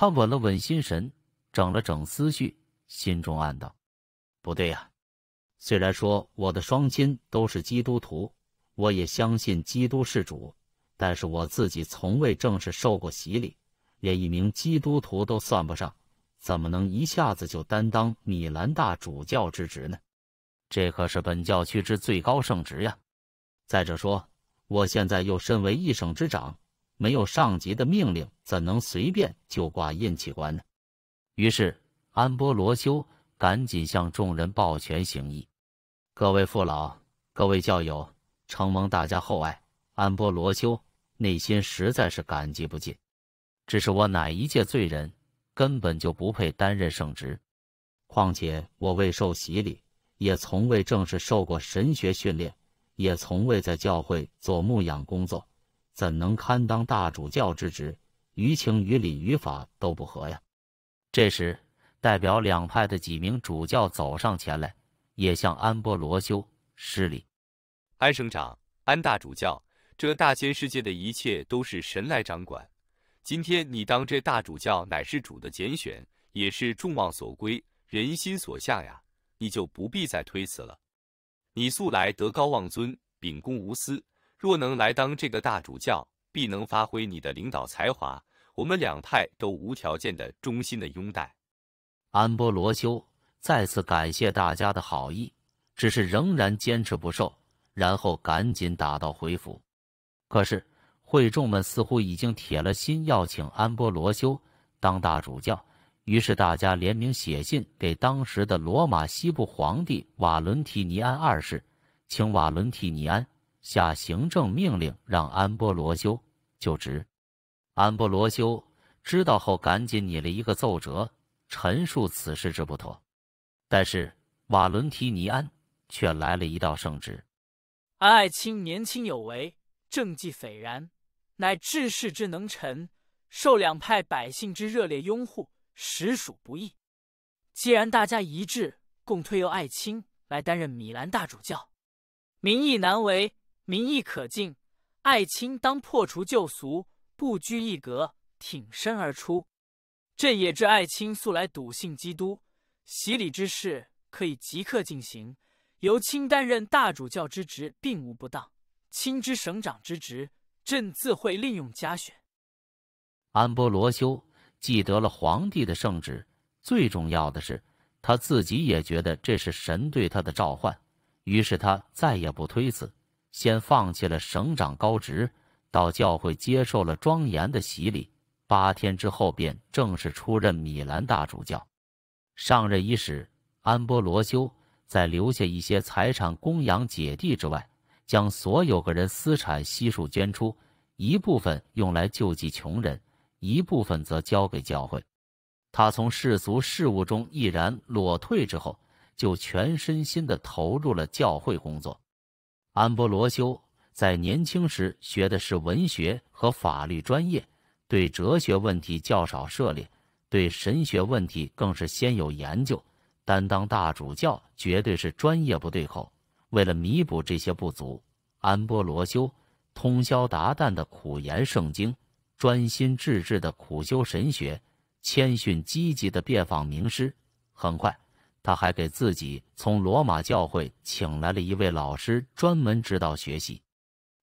他稳了稳心神，整了整思绪，心中暗道：“不对呀！虽然说我的双亲都是基督徒，我也相信基督是主，但是我自己从未正式受过洗礼，连一名基督徒都算不上，怎么能一下子就担当米兰大主教之职呢？这可是本教区之最高圣职呀！再者说，我现在又身为一省之长。”没有上级的命令，怎能随便就挂印器官呢？于是安波罗修赶紧向众人抱拳行礼：“各位父老，各位教友，承蒙大家厚爱，安波罗修内心实在是感激不尽。只是我乃一介罪人，根本就不配担任圣职。况且我未受洗礼，也从未正式受过神学训练，也从未在教会做牧养工作。”怎能堪当大主教之职？于情于理于法都不合呀。这时，代表两派的几名主教走上前来，也向安波罗修施礼。安省长安大主教，这大千世界的一切都是神来掌管。今天你当这大主教，乃是主的拣选，也是众望所归，人心所向呀。你就不必再推辞了。你素来德高望尊，秉公无私。若能来当这个大主教，必能发挥你的领导才华。我们两派都无条件的、衷心的拥戴。安波罗修再次感谢大家的好意，只是仍然坚持不受，然后赶紧打道回府。可是会众们似乎已经铁了心要请安波罗修当大主教，于是大家联名写信给当时的罗马西部皇帝瓦伦提尼安二世，请瓦伦提尼安。下行政命令，让安波罗修就职。安波罗修知道后，赶紧拟了一个奏折，陈述此事之不妥。但是瓦伦提尼安却来了一道圣旨：“爱卿年轻有为，政绩斐然，乃治世之能臣，受两派百姓之热烈拥护，实属不易。既然大家一致共推由爱卿来担任米兰大主教，民意难违。”民意可敬，爱卿当破除旧俗，不拘一格，挺身而出。朕也知爱卿素来笃信基督，洗礼之事可以即刻进行。由卿担任大主教之职并无不当。卿之省长之职，朕自会另用佳选。安波罗修既得了皇帝的圣旨，最重要的是他自己也觉得这是神对他的召唤，于是他再也不推辞。先放弃了省长高职，到教会接受了庄严的洗礼。八天之后，便正式出任米兰大主教。上任伊始，安波罗修在留下一些财产供养姐弟之外，将所有个人私产悉数捐出，一部分用来救济穷人，一部分则交给教会。他从世俗事务中毅然裸退之后，就全身心的投入了教会工作。安波罗修在年轻时学的是文学和法律专业，对哲学问题较少涉猎，对神学问题更是先有研究。担当大主教绝对是专业不对口。为了弥补这些不足，安波罗修通宵达旦的苦研圣经，专心致志的苦修神学，谦逊积极的遍访名师。很快。他还给自己从罗马教会请来了一位老师，专门指导学习。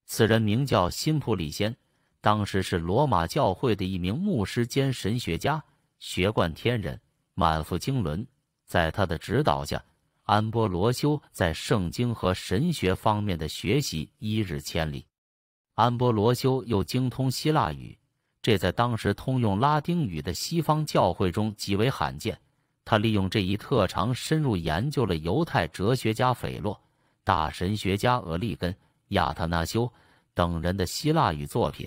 此人名叫辛普里先，当时是罗马教会的一名牧师兼神学家，学贯天人，满腹经纶。在他的指导下，安波罗修在圣经和神学方面的学习一日千里。安波罗修又精通希腊语，这在当时通用拉丁语的西方教会中极为罕见。他利用这一特长，深入研究了犹太哲学家斐洛、大神学家俄利根、亚特纳修等人的希腊语作品。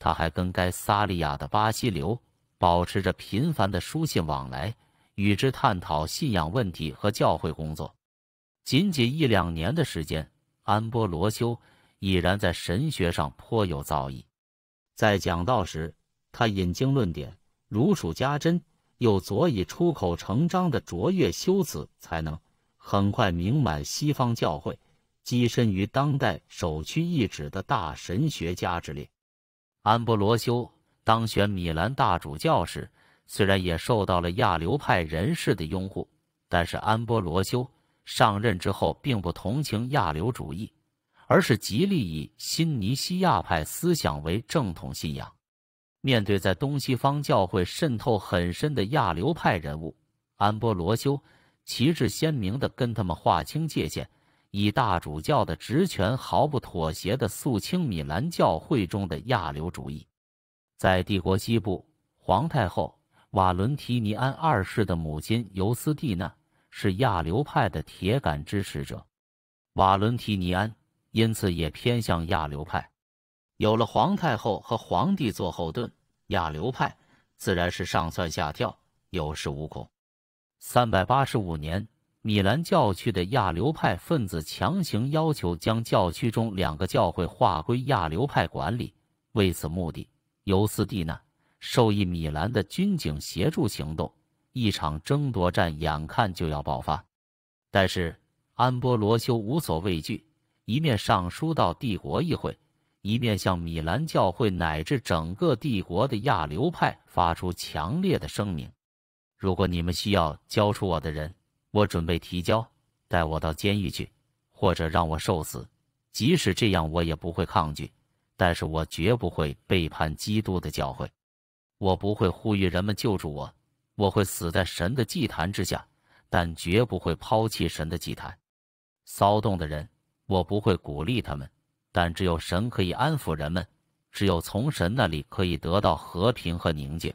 他还跟该萨利亚的巴西流保持着频繁的书信往来，与之探讨信仰问题和教会工作。仅仅一两年的时间，安波罗修已然在神学上颇有造诣。在讲道时，他引经论典，如数家珍。又佐以出口成章的卓越修辞才能，很快名满西方教会，跻身于当代首屈一指的大神学家之列。安波罗修当选米兰大主教时，虽然也受到了亚流派人士的拥护，但是安波罗修上任之后，并不同情亚流主义，而是极力以新尼西亚派思想为正统信仰。面对在东西方教会渗透很深的亚流派人物，安波罗修旗帜鲜明地跟他们划清界限，以大主教的职权毫不妥协地肃清米兰教会中的亚流主义。在帝国西部，皇太后瓦伦提尼安二世的母亲尤斯蒂娜是亚流派的铁杆支持者，瓦伦提尼安因此也偏向亚流派。有了皇太后和皇帝做后盾，亚流派自然是上蹿下跳，有恃无恐。三百八十五年，米兰教区的亚流派分子强行要求将教区中两个教会划归亚流派管理。为此目的，尤斯蒂娜授意米兰的军警协助行动，一场争夺战眼看就要爆发。但是安波罗修无所畏惧，一面上书到帝国议会。一面向米兰教会乃至整个帝国的亚流派发出强烈的声明：如果你们需要交出我的人，我准备提交；带我到监狱去，或者让我受死。即使这样，我也不会抗拒。但是我绝不会背叛基督的教会。我不会呼吁人们救助我，我会死在神的祭坛之下，但绝不会抛弃神的祭坛。骚动的人，我不会鼓励他们。但只有神可以安抚人们，只有从神那里可以得到和平和宁静。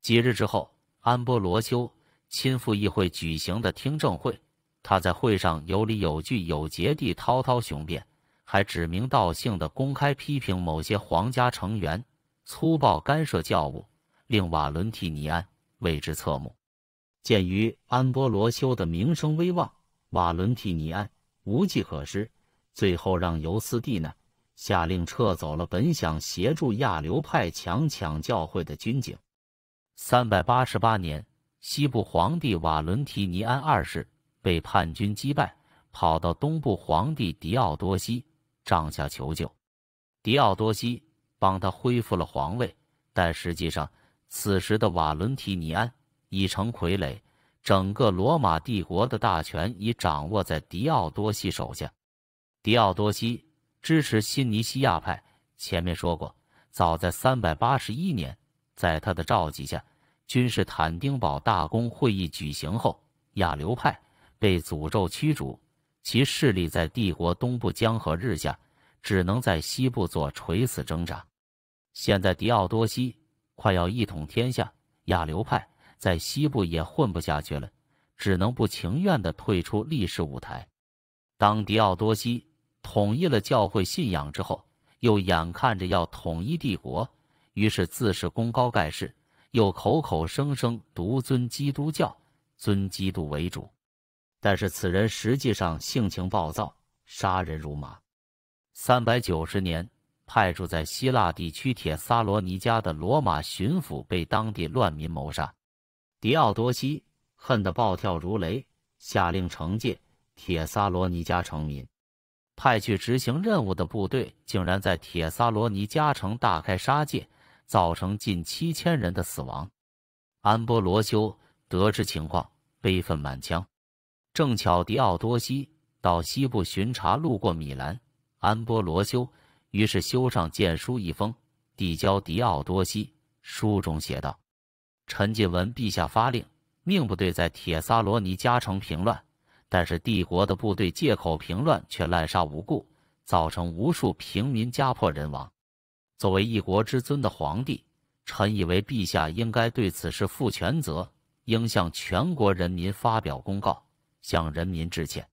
几日之后，安波罗修亲赴议会举行的听证会，他在会上有理有据、有节地滔滔雄辩，还指名道姓的公开批评某些皇家成员粗暴干涉教务，令瓦伦蒂尼安为之侧目。鉴于安波罗修的名声威望，瓦伦蒂尼安无计可施。最后，让尤斯蒂呢下令撤走了本想协助亚流派强抢教会的军警。三百八十八年，西部皇帝瓦伦提尼安二世被叛军击败，跑到东部皇帝狄奥多西帐下求救。狄奥多西帮他恢复了皇位，但实际上，此时的瓦伦提尼安已成傀儡，整个罗马帝国的大权已掌握在狄奥多西手下。迪奥多西支持新尼西亚派。前面说过，早在381年，在他的召集下，君士坦丁堡大公会议举行后，亚流派被诅咒驱逐，其势力在帝国东部江河日下，只能在西部做垂死挣扎。现在，迪奥多西快要一统天下，亚流派在西部也混不下去了，只能不情愿地退出历史舞台。当迪奥多西。统一了教会信仰之后，又眼看着要统一帝国，于是自恃功高盖世，又口口声声独尊基督教，尊基督为主。但是此人实际上性情暴躁，杀人如麻。三百九十年，派驻在希腊地区铁萨罗尼加的罗马巡抚被当地乱民谋杀，狄奥多西恨得暴跳如雷，下令惩戒铁萨罗尼加城民。派去执行任务的部队竟然在铁萨罗尼加城大开杀戒，造成近七千人的死亡。安波罗修得知情况，悲愤满腔。正巧迪奥多西到西部巡查，路过米兰，安波罗修于是修上谏书一封，递交迪奥多西。书中写道：“臣近闻陛下发令，命部队在铁萨罗尼加城平乱。”但是帝国的部队借口平乱，却滥杀无辜，造成无数平民家破人亡。作为一国之尊的皇帝，臣以为陛下应该对此事负全责，应向全国人民发表公告，向人民致歉。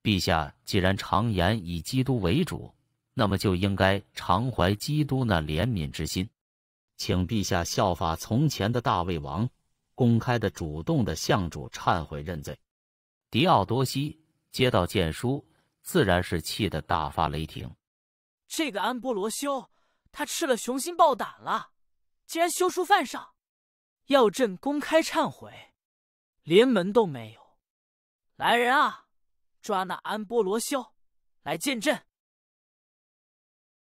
陛下既然常言以基督为主，那么就应该常怀基督那怜悯之心。请陛下效法从前的大卫王，公开的、主动的向主忏悔认罪。迪奥多西接到荐书，自然是气得大发雷霆。这个安波罗修，他吃了雄心豹胆了，竟然修书犯上，要朕公开忏悔，连门都没有。来人啊，抓那安波罗修来见朕。